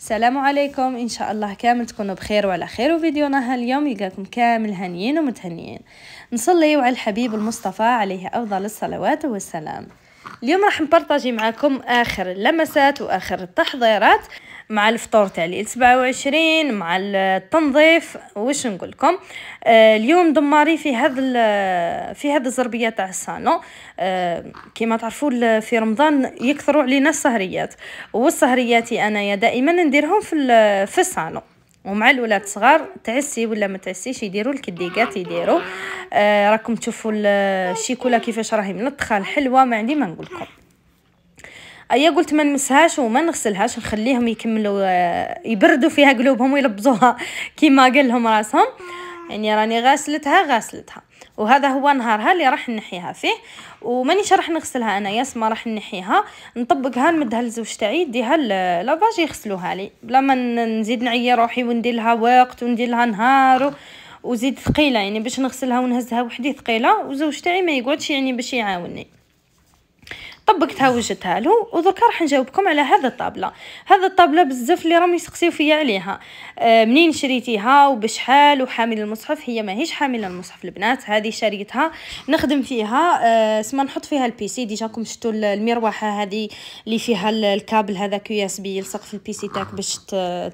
السلام عليكم ان شاء الله كامل تكونوا بخير وعلى خير وفيديونا هاليوم يلقاكم كامل هانيين ومتهنيين نصليو على الحبيب المصطفى عليه افضل الصلوات والسلام اليوم راح نبارطاجي معكم اخر اللمسات واخر التحضيرات مع الفطور تاع ليل 27 مع التنظيف واش نقول لكم آه اليوم دماري في هذا في هذا الزربيه تاع الصالون آه كما تعرفوا في رمضان يكثروا علينا السهريات والسهريات انايا دائما نديرهم في في الصالون ومع الولاد صغار تعسي ولا ما تعسيش يديروا الكديقات يديروا آه راكم تشوفوا الشيكولا كيفاش راهي منطخه الحلوه ما عندي ما نقول لكم ايا قلت ما نمسهاش وما نغسلهاش نخليهم يكملوا آه، يبردوا فيها قلوبهم ويلبزوها كيما قال لهم راسهم يعني راني غاسلتها غاسلتها وهذا هو نهارها اللي راح نحيها فيه ومانيش راح نغسلها انايا ما راح نحيها نطبقها نمدها لزوج تاعي يديها لافاج يغسلوها لي بلا ما نزيد نعي روحي وندير لها وقت وندير لها نهار وزيد ثقيله يعني باش نغسلها ونهزها وحدي ثقيله وزوج تاعي ما يقعدش يعني باش يعاوني طبقتها وجدتها له ودوكا راح نجاوبكم على هذا الطابله هذا الطابله بزاف اللي راهم يسقسيو فيا عليها آه، منين شريتيها وبشحال وحامل المصحف هي ماهيش حامله المصحف البنات هذه شريتها نخدم فيها آه سما نحط فيها البيسي سي ديجاكم شفتوا المروحه هذه اللي فيها الكابل هذاك كيو اس بي يلصق في البيسي تاعك باش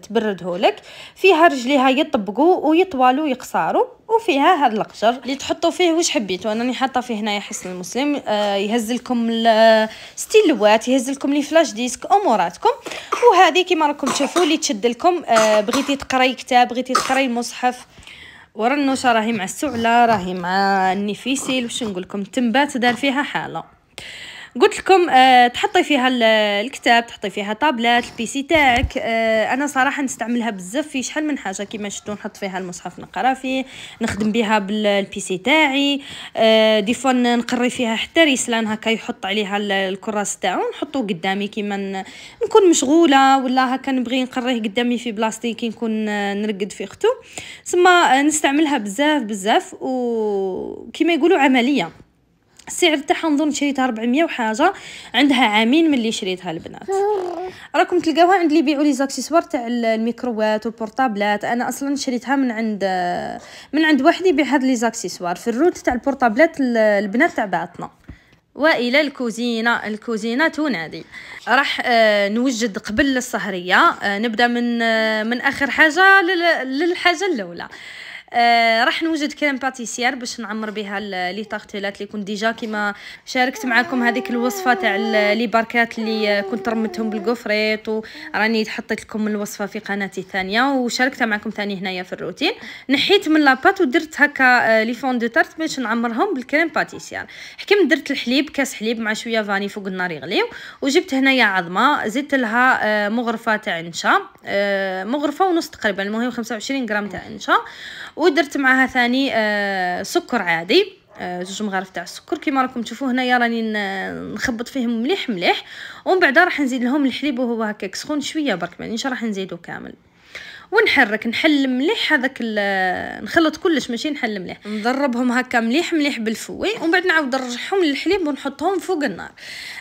تبرده لك فيها رجليها يطبقوا ويطوالوا ويقصاروا وفيها هذا القشر اللي تحطوا فيه واش حبيتوا انا حاطه فيه هنايا حسن المسلم آه يهز لكم الستيلوات يهز لكم لي فلاش ديسك اموراتكم وهذه كما راكم تشوفوا اللي تشد لكم آه بغيتي تقراي كتاب بغيتي تقراي مصحف ورنوش راهي مع السعلة راهي مع النفيسيل واش نقول لكم التنبات دار فيها حالة قلت لكم آه تحطي فيها الكتاب تحطي فيها طابلات البيسي تاعك آه انا صراحه نستعملها بزاف في شحال من حاجه كيما شفتوا نحط فيها المصحف نقرا فيه نخدم بها بالبيسي تاعي آه ديفون نقري فيها حتى ريسلان هكا يحط عليها الكراس تاعو نحطو قدامي كيما نكون مشغوله ولا هكا نبغي نقريه قدامي في بلاصتي كي نكون آه، نرقد في اختو ثم آه، نستعملها بزاف بزاف وكيما يقولوا عمليه السعر تاعها نظن شريتها 400 وحاجه عندها عامين ملي شريتها البنات راكم تلقاوها عند اللي يبيعوا لي زاكسيسوار تاع الميكرووات والبورطابلات انا اصلا شريتها من عند من عند واحد يبيع هاد لي زاكسيسوار في الروت تاع البورطابلات البنات تاع بعضنا والى الكوزينه الكوزينه تنادي راح آه، نوجد قبل السهريه آه، نبدا من آه، من اخر حاجه للحاجه الاولى آه، راح نوجد كريم باتيسير باش نعمر بها لي طارتيلات اللي كنت ديجا كيما شاركت معكم هذيك الوصفه تاع لي باركات اللي كنت رمتهم بالكوفريت وراني حطيت لكم الوصفه في قناتي الثانيه وشاركتها معكم ثاني هنايا في الروتين نحيت من لاباط ودرت هكا آه، لي فون دو تارت باش نعمرهم بالكريم باتيسير حكم درت الحليب كاس حليب مع شويه فاني فوق النار يغليو وجبت هنايا عظمه زدت لها آه، مغرفه تاع نشا مغرفه ونص تقريبا المهم 25 غرام تاع نشا ودرت معها ثاني آه، سكر عادي جوج آه، مغارف تاع السكر كيما راكم تشوفوا هنايا راني نخبط فيهم مليح مليح ومن بعد راح نزيد لهم الحليب وهو هكاك سخون شويه برك مانيش راح نزيدو كامل ونحرك نحل مليح هذاك نخلط كلش ماشي نحل مليح نضربهم هكا مليح مليح بالفوي ومن بعد نعاود نرجعهم للحليب ونحطهم فوق النار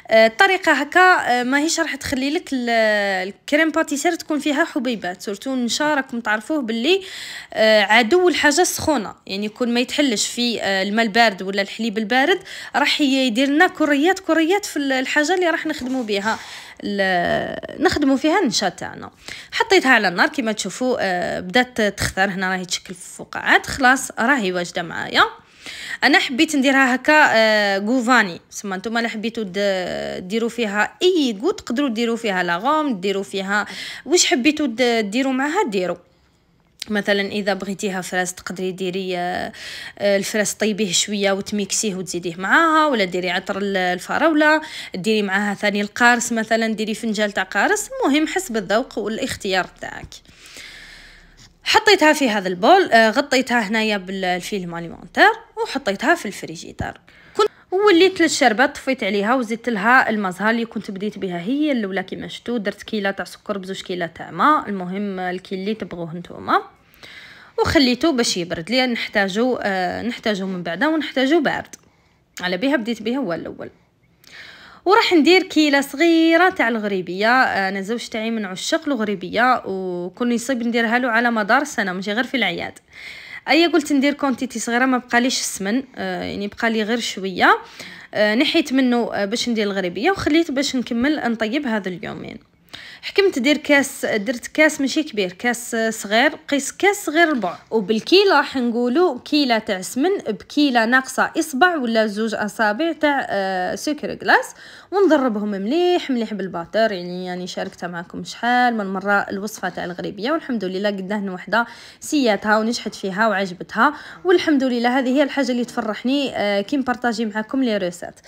آه، الطريقه هكا آه، ماهيش راح تخلي لك الكريم باتيسير تكون فيها حبيبات سورتو ان شاء راكم تعرفوه باللي آه، عدو الحاجه السخونه يعني يكون ما يتحلش في الماء البارد ولا الحليب البارد راح يدير لنا كريات كريات في الحاجه اللي راح نخدمو بها نخدموا فيها النشا تاعنا حطيتها على النار كما تشوفوا آه، بدات تختار هنا راهي تشكل فقاعات خلاص راهي واجده معايا انا حبيت نديرها هكا غوفاني آه، سما نتوما اللي حبيتو ديروا فيها اي غو تقدروا ديروا فيها لاغوم ديروا فيها واش حبيتو ديروا معها ديروا مثلا اذا بغيتيها فراس تقدري ديري آه، آه، الفراس طيبيه شويه وتميكسيه وتزيديه معاها ولا ديري عطر الفراوله ديري معاها ثاني القارص مثلا ديري فنجال تاع قارص المهم حسب الذوق والاختيار تاعك حطيتها في هذا البول آه، غطيتها هنايا بالفيلم اليمونتير وحطيتها في الفريجيتار وليت للشربات طفيت عليها وزدت لها المزهر اللي كنت بديت بها هي الاولى كيما شفتوا درت كيله تاع سكر بزوج كيله تاع ماء المهم الكيل اللي تبغوه نتوما وخليته باش يبرد لان نحتاجو آه نحتاجو من بعدا ونحتاجو بارد على بها بديت بها هو الاول وراح ندير كيله صغيره تاع الغريبيه آه، انا زوج تاعي من عشاق الغريبيه وكل يصيب نديرها له على مدار السنه ماشي غير في العياد ايا قلت ندير كونتيتي صغيره ما بقاليش السمن آه يعني بقالي غير شويه آه، نحيت منه آه، باش ندير الغريبيه وخليت باش نكمل نطيب هذا اليومين حكمت دير كاس درت كاس ماشي كبير كاس صغير قيس كاس صغير ربع وبالكيلة راح نقولوا كيلة تاع سمن بكيلة ناقصة اصبع ولا زوج اصابع تاع آه سكر كلاس ونضربهم مليح مليح بالباتر يعني يعني شاركتها معكم شحال من مرة الوصفة تاع الغريبية والحمد لله قدهن وحدة سياتها ونجحت فيها وعجبتها والحمد لله هذه هي الحاجة اللي تفرحني آه كي نبارطاجي معكم لي روسات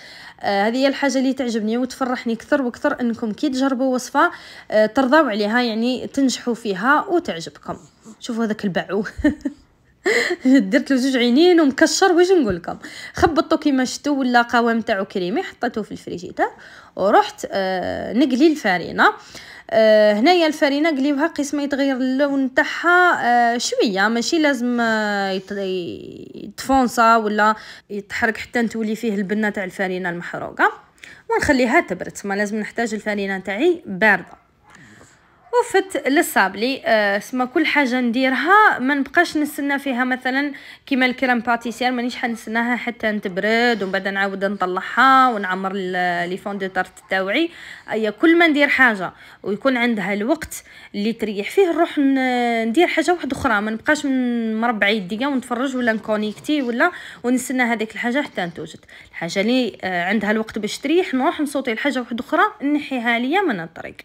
آه هذه هي الحاجة اللي تعجبني وتفرحني كثر وكثر انكم كي تجربوا وصفة آه، ترضاو عليها يعني تنجحوا فيها وتعجبكم شوفوا هذاك البعو درت له جوج عينين ومكشر واش نقول لكم خبطته كيما شفتوا ولا قوام تاعو كريمي حطيته في الفريجيدار ورحت آه، نقلي الفارينه آه، هنايا الفارينه قليوها قسمه يتغير اللون تاعها شويه ماشي لازم يتفونصا يتفونسا ولا يتحرك حتى تولي فيه البنه تاع الفارينه المحروقه ونخليها تبرد ما لازم نحتاج الفارينه تاعي بارده وفت لصابلي آه، سما كل حاجه نديرها ما نبقاش نستنى فيها مثلا كيما الكريم باتيسير مانيش حنستناها حتى تبرد ومن بعد نعاود نطلعها ونعمر لي فون دو تارت تاوعي اي كل ما ندير حاجه ويكون عندها الوقت اللي تريح فيه نروح ندير حاجه واحده اخرى ما نبقاش مربع يديا ونتفرج ولا نكونيكتي ولا ونستنى هذيك الحاجه حتى توجد الحاجه اللي آه، عندها الوقت باش تريح نروح نصوتي لحاجه واحده اخرى نحيها ليا من الطريق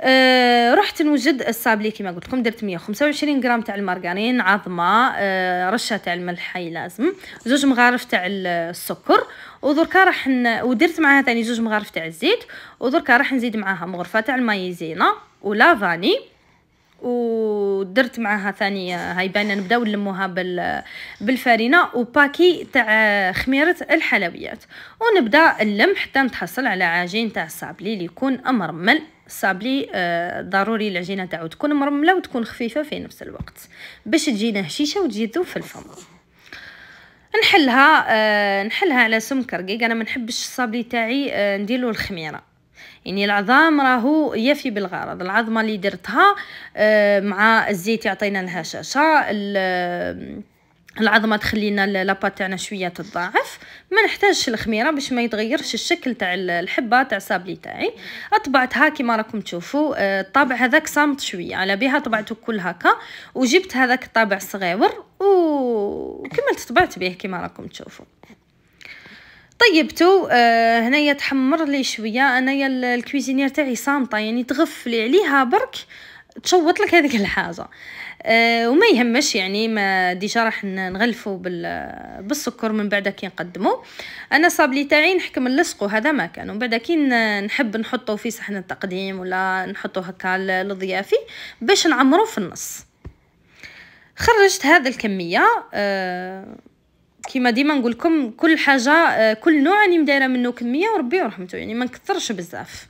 أه رحت نوجد الصابلي كما قلت لكم درت 125 غرام تاع المارغرين عظمه أه رشه تاع الملح حي لازم زوج مغارف تاع السكر ودركا راح ن... ودرت معاها ثاني زوج مغارف تاع الزيت ودركا راح نزيد معاها مغرفه تاع المايزينا ولا فاني ودرت معاها ثاني آه، هاي باينه نبداو نلموها بال بالفارينه وباكي تاع خميره الحلويات ونبدا نلم حتى نتحصل على عجين تاع الصابلي اللي يكون مرمل الصابلي آه، ضروري العجينه تاعو تكون مرمله وتكون خفيفه في نفس الوقت باش تجينا هشيشه وتجي تذوب في الفم نحلها آه، نحلها على سمك رقيق انا ما نحبش الصابلي تاعي آه نديرلو الخميره يعني العظام راهو يفي بالغرض العظمه اللي درتها آه، مع الزيت يعطينا الهشاشه العظمه تخلينا لابا تاعنا شويه تضاعف ما نحتاجش الخميره باش ما يتغيرش الشكل تاع الحبه تاع صابلي تاعي طبعتها كيما راكم تشوفوا آه، الطابع هذاك صامت شويه على بها طبعته كل هكا وجبت هذاك الطابع الصغيور وكملت طبعت به كيما راكم تشوفوا طيبته آه، هنايا تحمر لي شويه انايا الكويزينير تاعي صامته يعني تغفلي عليها برك آه تشوط لك هذيك الحاجه أه وما يهمش يعني ما ديجا راح نغلفو بالسكر من بعد كي نقدمو انا صابلي تاعي نحكم نلصقو وهذا ما كان ومن بعد كي نحب نحطو في صحن التقديم ولا نحطو هكا لضيافي باش نعمرو في النص خرجت هذا الكميه أه كيما ديما نقول لكم كل حاجه آه، كل نوع راني مدايره منه كميه وربي يرحمته يعني ما نكثرش بزاف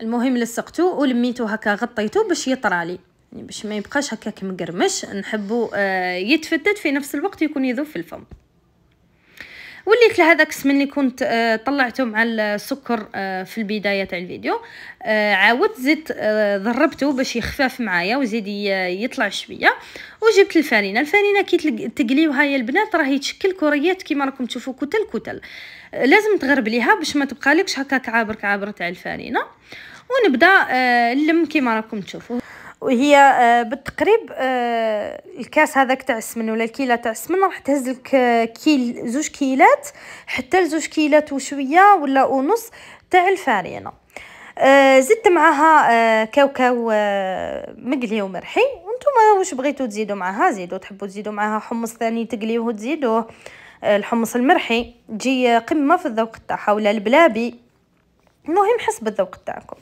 المهم لصقته ولميته هكا غطيته باش يطرالي يعني باش ما يبقاش هكا مقرمش نحبو آه يتفتت في نفس الوقت يكون يذوب في الفم وليت لهذاك السمن اللي كنت آه طلعته مع السكر آه في البدايه تاع الفيديو آه عاودت زدت آه، ضربته باش يخفف معايا وزيد يطلع شويه وجبت الفرينه الفرينه كي تقليوها هاي البنات راهي تشكل كريات كيما راكم تشوفوا كتل كتل لازم تغربليها باش ما تبقالكش هكاك عابر كعابر تاع الفرينه ونبدا نلم آه، كيما راكم تشوفوا وهي آه، بالتقريب آه، الكاس هذاك تاع السمن ولا الكيله تاع السمن راح تهز لك كيل زوج كيلات حتى لزوج كيلات وشويه ولا ونص تاع الفارينه زدت معها كاوكاو مقلي ومرحي وانتم واش بغيتو تزيدوا معها زيدوا تحبوا تزيدوا معها حمص ثاني تقليوه تزيدوه الحمص المرحي تجي قمه في الذوق تاعها ولا البلابي المهم حسب الذوق تاعكم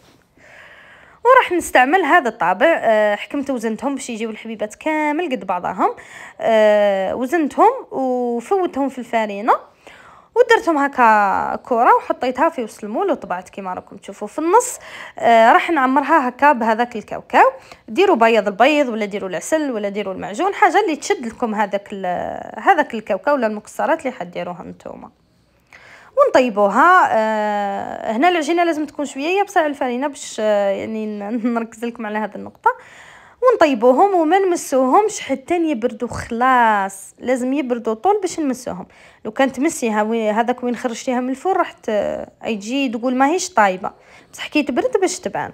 وراح نستعمل هذا الطابع آه، حكمت وزنتهم باش يجيو الحبيبات كامل قد بعضهم آه، وزنتهم وفوتهم في الفارينه ودرتهم هكا كره وحطيتها في وسط المول وطبعت كيما راكم تشوفوا في النص آه راح نعمرها هكا بهذاك الكاوكاو ديروا بيض البيض ولا ديروا العسل ولا ديروا المعجون حاجه اللي تشد لكم هذاك هذاك الكاوكاو ولا المكسرات اللي حديروها نتوما ونطيبوها آه هنا العجينه لازم تكون شويه يابسه الفرينه باش آه، يعني نركز لكم على هذه النقطه ونطيبوهم وما نمسوهمش حتى يبردوا خلاص لازم يبردوا طول باش نمسوهم لو كانت تمسيها هذاك وين خرجتيها من الفرن راح تجي تقول ماهيش طايبه بصح كي تبرد باش تبان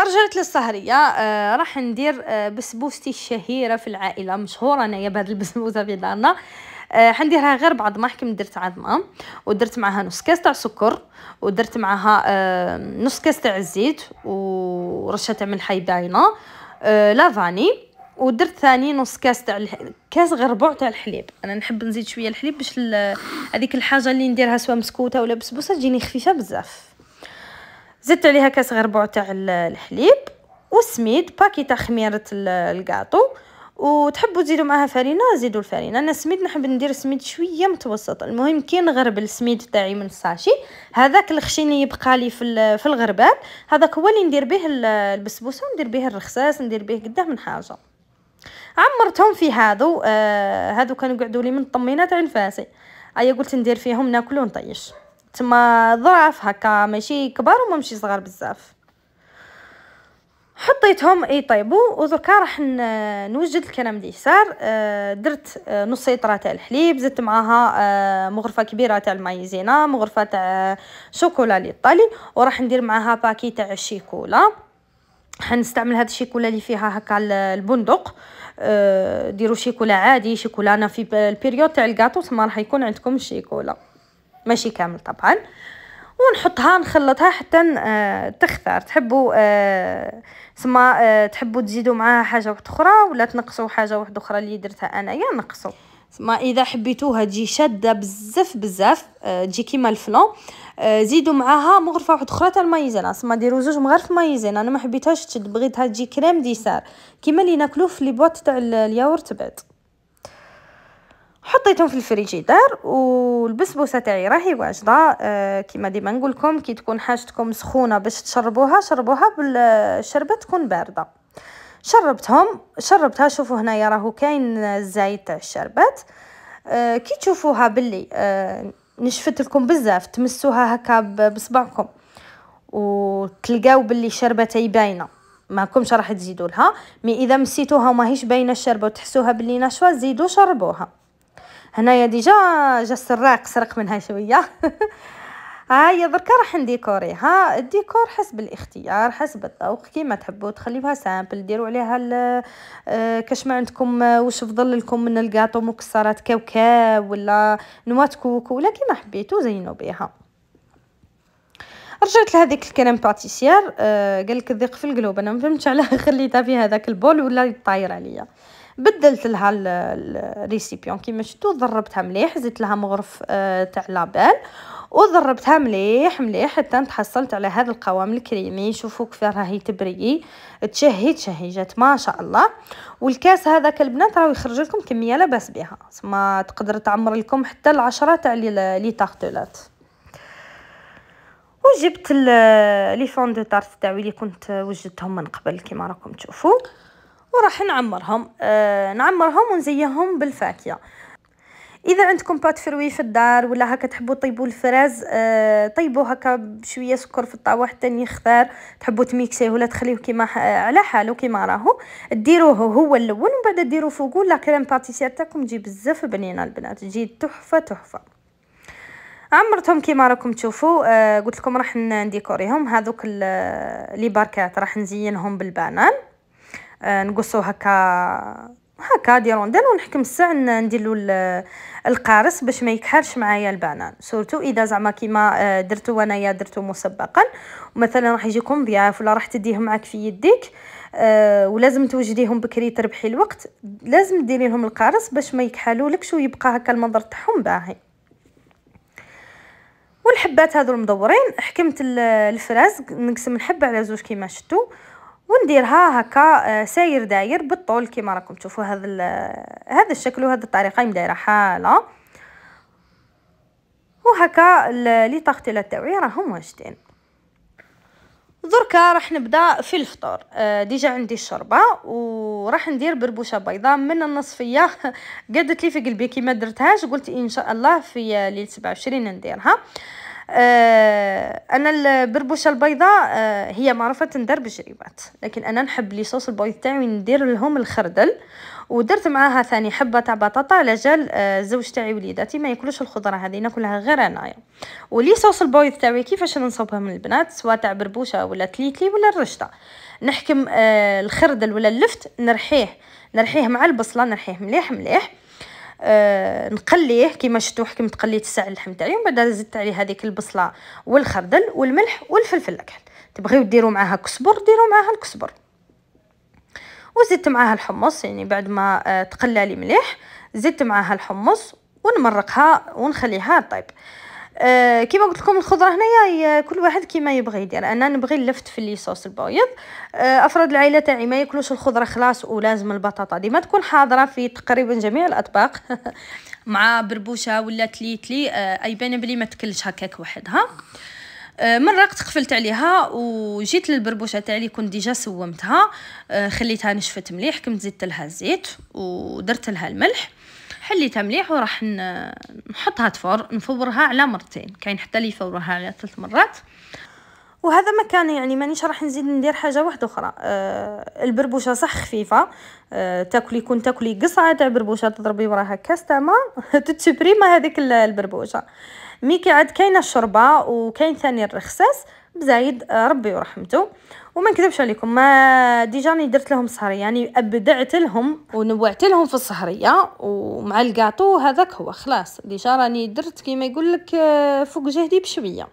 رجعت للسهريه آه راح ندير آه بسبوستي الشهيره في العائله مشهوره انايا بهذا البسبوسه في دارنا آه آه حنديرها غير بعض ما حكم درت عاد ما ودرت معها نص كاس تاع سكر ودرت معها آه نص كاس تاع الزيت ورشه تاع ملح باينه آه لافاني ودرت ثاني نص كاس تاع كاس غير ربع تاع الحليب انا نحب نزيد شويه الحليب باش هذيك الحاجه اللي نديرها سواء مسكوته ولا بسبوسه تجيني خفيفه بزاف زدت عليها كاس غير ربع تاع الحليب وسميد باكي تاع خميره الكاطو وتحبوا تزيدوا معها فرينه زيدوا الفرينه انا سميد نحب ندير سميد شويه متوسط المهم كي نغرب السميد تاعي من الساشي هذاك الخشين اللي يبقى لي في في الغربال هذاك هو اللي ندير به البسبوسه وندير به الرخساس ندير به قدام من حاجه عمرتهم في هذو آه هذو كانوا قعدوا لي من طمينات تاع الفاسي ايا قلت ندير فيهم ناكلو ونطيش تما ضعف هكا ماشي كبار وما مشي صغار بزاف حطيتهم اي طيبوا ودركا راح نوجد الكلام اللي صار آه، درت آه، نص سيطره تاع الحليب زدت معاها آه، مغرفه كبيره تاع المايزينا مغرفه تاع شوكولا الايطالي وراح ندير معاها باكي تاع الشيكولا حنستعمل هاد الشيكولا اللي فيها هكا البندق ديروا شيكولا عادي شيكولا انا في البيريود تاع الكاطو ما راح يكون عندكم الشيكولا ماشي كامل طبعا آه ونحطها نخلطها حتى آه تختار تحبوا آه، سما آه، تحبوا تزيدوا معاها حاجه واحده اخرى ولا تنقصوا حاجه واحده اخرى اللي درتها انايا نقصوا سما اذا حبيتوها تجي شاده بزاف بزاف آه، تجي كيما الفلون زيدوا معاها مغرفه واحده اخرى تاع المايزينا سما ديروا زوج مغارف مايزينا انا ما حبيتهاش تشد بغيتها تجي كريم ديسار كيما اللي ناكلوه في لي بواط تاع الياورت بعد حطيتهم في الفريجيدار والبسبوسه تاعي راهي واجده آه كما ديما نقول لكم كي تكون حاجتكم سخونه باش تشربوها شربوها بالشربه تكون بارده شربتهم شربتها شوفوا هنايا راهو كاين الزيت تاع الشربات آه كي تشوفوها باللي آه نشفت لكم بزاف تمسوها هكا بصبعكم وتلقاو باللي شربتي باينه ما كومش راح تزيدوا لها مي اذا مسيتوها وماهيش باينه الشربه وتحسوها باللي نشوه زيدوا شربوها هنايا ديجا جا السراق سرق منها شويه ها هي دركا راح نديكوريها الديكور حسب الاختيار حسب الذوق كيما تحبوا تخليوها سامبل ديروا عليها آه، كاش ما عندكم آه، واش فضل لكم من الكاطو مكسرات كاوكاو ولا نوات كوكو ولا كيما حبيتو زينوا بها رجعت لهذيك الكريم باتيسير آه، قال لك الضيق في القلوب انا ما فهمتش علاه خليتها في هذاك البول ولا طاير عليا آه بدلت لها الريسيبيون كيما شفتوا ضربتها مليح زدت لها مغرف آه، تاع لابيل وضربتها مليح مليح حتى تحصلت على هذا القوام الكريمي شوفوا كيف راهي تبريي تشهي تشهي جات ما شاء الله والكاس هذاك البنات راهو يخرج لكم كميه لاباس بها ما تقدر تعمر لكم حتى العشرة تاع لي تارتلات وجبت لي فون دو تارت تاعي اللي كنت وجدتهم من قبل كيما راكم تشوفوا وراح نعمرهم آه نعمرهم ونزيهم بالفاكهه اذا عندكم بات فروي في الدار ولا هكا تحبوا طيبوا الفراز آه طيبوا هكا بشويه سكر في الطاوه حتى يختار تحبوا تميكسيه ولا تخليه كيما آه، على حاله كيما راهو ديروه هو الاول ومن بعد ديروا فوقو لا كريم باتيسير تاعكم تجي بزاف بنينه البنات تجي تحفه تحفه عمرتهم كيما راكم تشوفوا آه قلت لكم راح نديكوريهم هذوك آه، لي باركات راح نزينهم بالبانان نقصو هكا هكا ديال دير ونحكم الساع نديرلو له القارص باش ما يكحلش معايا البنان سورتو اذا زعما كيما آه، درتو انايا درتو مسبقا مثلا راح يجيكم ضياف ولا راح تديه معك في يديك آه، ولازم توجديهم بكري تربحي الوقت لازم ديري لهم القارص باش ما يكحلوا لكش ويبقى هكا المنظر تاعهم باهي والحبات هذو المدورين حكمت الفراز نقسم الحبه على زوج كيما شفتوا ونديرها هكا آه، ساير داير بالطول كيما راكم تشوفوا هذا آه، هذا الشكل وهذه الطريقه مدايره حاله وهكا لي طاغتيلا تاوعي راهم واجدين دركا راح نبدا في الفطور آه، ديجا عندي الشوربه وراح ندير بربوشه بيضاء من النصفيه قدت لي في قلبي كي ما درتهاش قلت ان شاء الله في ليله 27 نديرها آه، انا البربوشه البيضاء آه، هي معروفه تندر بالجريبات لكن انا نحب لي صوص البيض تاعي ندير لهم الخردل ودرت معاها ثاني حبه تاع بطاطا على جال آه، زوج تاعي وليداتي ما ياكلوش الخضره هذه ناكلها غير انايا ولي صوص البيض تاعي كيفاش نصوبها من البنات سواء تاع بربوشه ولا تليتلي ولا الرشطه نحكم الخردل ولا اللفت نرحيه نرحيه مع البصله نرحيه مليح مليح آه نقليه كيما شفتوا حكمت قليت الساعه اللحم تاعي ومن بعد زدت عليه هذيك البصله والخردل والملح والفلفل الاكحل تبغيو ديروا معاها كسبر ديروا معاها الكسبر وزدت معاها الحمص يعني بعد ما آه، تقلى لي مليح زدت معاها الحمص ونمرقها ونخليها طيب آه، كيما قلت لكم الخضره هنايا كل واحد كيما يبغي يدير انا نبغي اللفت في اللي صوص البيض أه افراد العائله تاعي ما ياكلوش الخضره خلاص ولازم البطاطا ديما تكون حاضره في تقريبا جميع الاطباق مع بربوشه ولا تليتلي أه اي بان بلي ما تكلش هكاك وحدها آه، مرقت قفلت عليها وجيت للبربوشه تاعي كنت ديجا سومتها آه، خليتها نشفت مليح كنت زدت لها الزيت ودرت لها الملح حليتها مليح وراح نحطها تفور نفورها على مرتين كاين حتى اللي يفورها على ثلاث مرات وهذا مكان يعني مانيش راح نزيد ندير حاجه واحده اخرى أه البربوشه صح خفيفه أه تاكلي كون تاكلي قصعه تاع بربوشه تضربي وراها كاس تاع ماء تتشبريما هذيك البربوشه مي عاد كاينه الشوربه وكاين ثاني الرخصاص بزايد آه، ربي ورحمته وما نكذبش عليكم ما ديجاني درت لهم سهري يعني ابدعت لهم ونوعت لهم في السهريه ومع الكاطو هذاك هو خلاص ديجا راني درت كيما يقول لك آه، فوق جهدي بشويه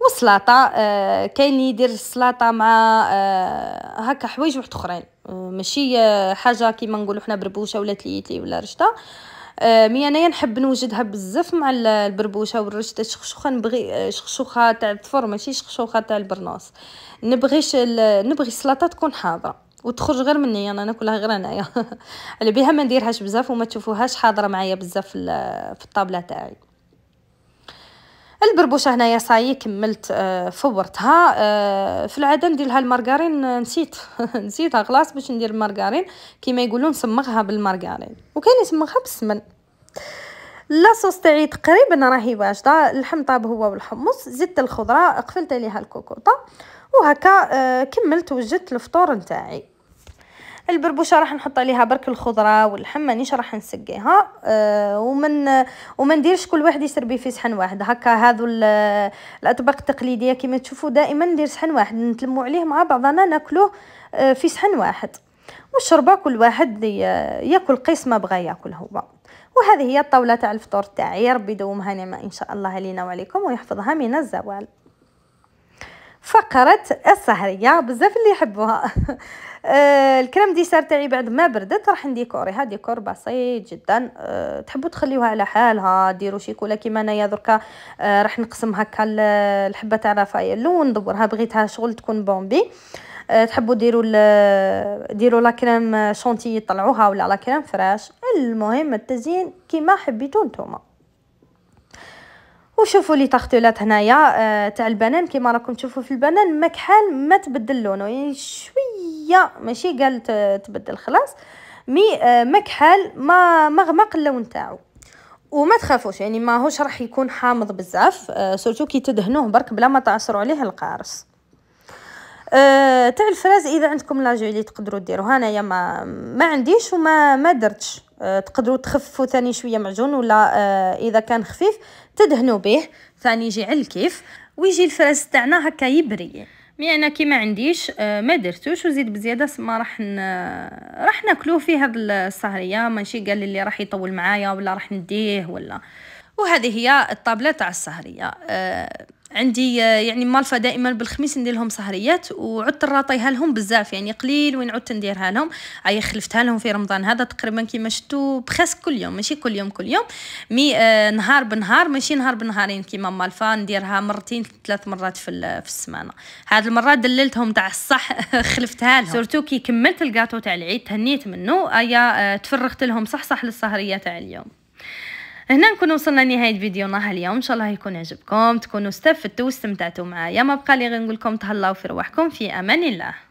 والسلطه آه كاين اللي يدير السلطه مع آه هكا حوايج واحد اخرين آه، ماشي آه، حاجه كيما نقولوا حنا بربوشه ولا تليتي ولا رشته آه، مي انايا نحب نوجدها بزاف مع البربوشه والرشده الشخشوخه نبغي آه، شخشوخه تاع الفور ماشي شخشوخه تاع البرناص نبغيش نبغي السلطه تكون حاضره وتخرج غير مني انا ناكلها غير انايا على بها ما نديرهاش بزاف وما تشوفوهاش حاضره معايا بزاف في الطابله تاعي البربوشه هنايا صايي كملت آه، فورتها آه، في العاده نديرلها المارغرين نسيت نسيتها خلاص باش ندير المارغرين كيما يقولون نصمغها بالمارغرين وكاين يسمغها بالسمن لاصوص تاعي تقريبا راهي واجده اللحم طاب هو والحمص زدت الخضره قفلت عليها الكوكوطه وهكا آه، كملت وجدت الفطور نتاعي البربوشه راح نحط عليها برك الخضره واللحم مانيش راح نسقيها آه، ومن وما نديرش كل واحد يسربي في صحن واحد هكا هذو الاطباق التقليديه كما تشوفوا دائما ندير صحن واحد نتلموا عليه مع بعضنا ناكلوه آه، في صحن واحد والشربه كل واحد ياكل قيس ما بغى ياكل هو وهذه هي الطاوله تاع الفطور تاعي ربي يدومها نعمه ان شاء الله علينا وعليكم ويحفظها من الزوال فقرة السهرية بزاف اللي يحبوها آه الكريم ديسار تاعي بعد ما بردت راح نديكوريها ديكور بسيط جدا أه تحبوا تخليوها على حالها ديروا شي كولا كيما انايا دركا أه راح نقسم هكا آه، الحبه تاع رافائيل وندورها بغيتها شغل تكون بومبي أه تحبوا ديروا ديروا لا كريم شونتي طلعوها ولا لا كريم فراش المهم التزيين كيما حبيتو نتوما وشوفوا لي تختولات هنايا آه، تاع البنان كيما راكم تشوفوا في البنان ما كحال ما تبدل لونه يعني شويه ماشي قال تبدل خلاص مي آه، ما كحال ما مغمق اللون تاعو وما تخافوش يعني ماهوش راح يكون حامض بزاف آه، سورتو كي تدهنوه برك بلا ما تعصروا عليه القارص تاع الفراز اذا عندكم لاجولي تقدروا ديروها انايا ما ما عنديش وما ما درتش تقدروا تخففوا ثاني شويه معجون ولا اذا كان خفيف تدهنوا به ثاني يجي على الكيف ويجي الفراس تاعنا هكا يبري مي انا كيما عنديش عنديش آه، ما درتوش وزيد بزياده ما راح ن... راح ناكلوه في هاد السهريه ماشي قال لي راح يطول معايا ولا راح نديه ولا وهذه هي الطابله تاع السهريه آه، عندي آه، يعني مالفة دائما بالخميس ندير لهم سهريات وعدت نراطيها لهم بزاف يعني قليل وين عدت نديرها لهم اي خلفتها لهم في رمضان هذا تقريبا كيما شتو بخاس كل يوم ماشي كل يوم كل يوم مي آه، نهار بنهار ماشي نهار بنهارين كيما مالفة نديرها مرتين ثلاث مرات في في السمانه هاد المره دللتهم تاع الصح خلفتها لهم سورتو كي كملت الكاطو تاع العيد تهنيت منه ايا آه، تفرغت لهم صح صح للسهريه تاع اليوم هنا نكون وصلنا لنهايه فيديونا اليوم ان شاء الله يكون عجبكم تكونوا استفدتوا واستمتعتوا معايا ما بقى لي غير نقول لكم تهلاو في رواحكم في امان الله